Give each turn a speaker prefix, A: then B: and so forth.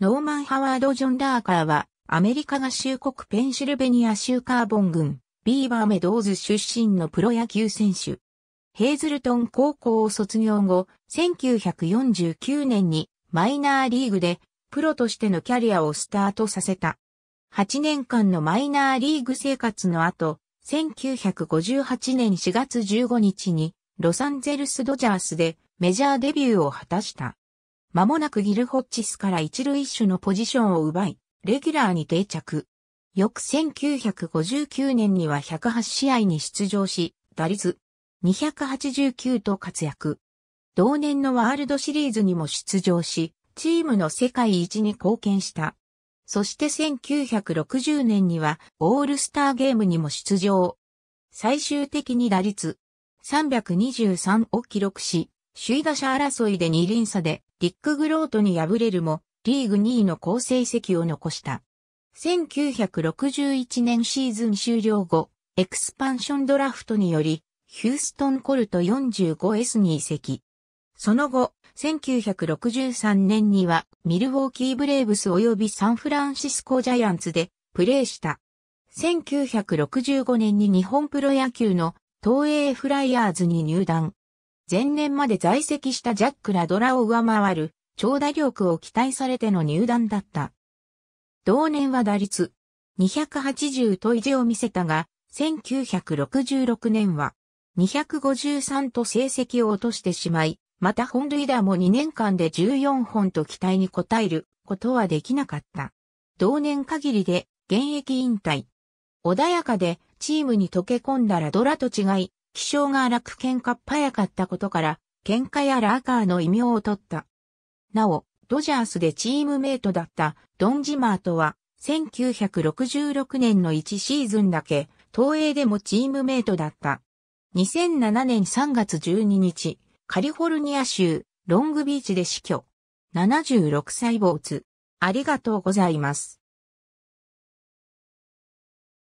A: ノーマン・ハワード・ジョン・ダーカーは、アメリカ合衆国ペンシルベニア州カーボン郡、ビーバーメドーズ出身のプロ野球選手。ヘイズルトン高校を卒業後、1949年にマイナーリーグでプロとしてのキャリアをスタートさせた。8年間のマイナーリーグ生活の後、1958年4月15日にロサンゼルスドジャースでメジャーデビューを果たした。間もなくギルホッチスから一塁手のポジションを奪い、レギュラーに定着。翌1959年には108試合に出場し、打率289と活躍。同年のワールドシリーズにも出場し、チームの世界一に貢献した。そして1960年にはオールスターゲームにも出場。最終的に打率323を記録し、首位打者争いで2輪差でリック・グロートに敗れるも、リーグ2位の好成績を残した。1961年シーズン終了後、エクスパンションドラフトにより、ヒューストンコルト 45S に移籍。その後、1963年にはミルウォーキーブレーブス及びサンフランシスコジャイアンツでプレーした。1965年に日本プロ野球の東映フライヤーズに入団。前年まで在籍したジャックラドラを上回る長打力を期待されての入団だった。同年は打率280と意地を見せたが、1966年は253と成績を落としてしまい、また本塁打も2年間で14本と期待に応えることはできなかった。同年限りで現役引退。穏やかでチームに溶け込んだらドラと違い、気性が荒く喧嘩っ早かったことから、喧嘩やラーカーの異名を取った。なお、ドジャースでチームメイトだったドン・ジマーとは、1966年の1シーズンだけ、東映でもチームメイトだった。2007年3月12日、カリフォルニア州ロングビーチで死去。76歳主。ありがとうございます。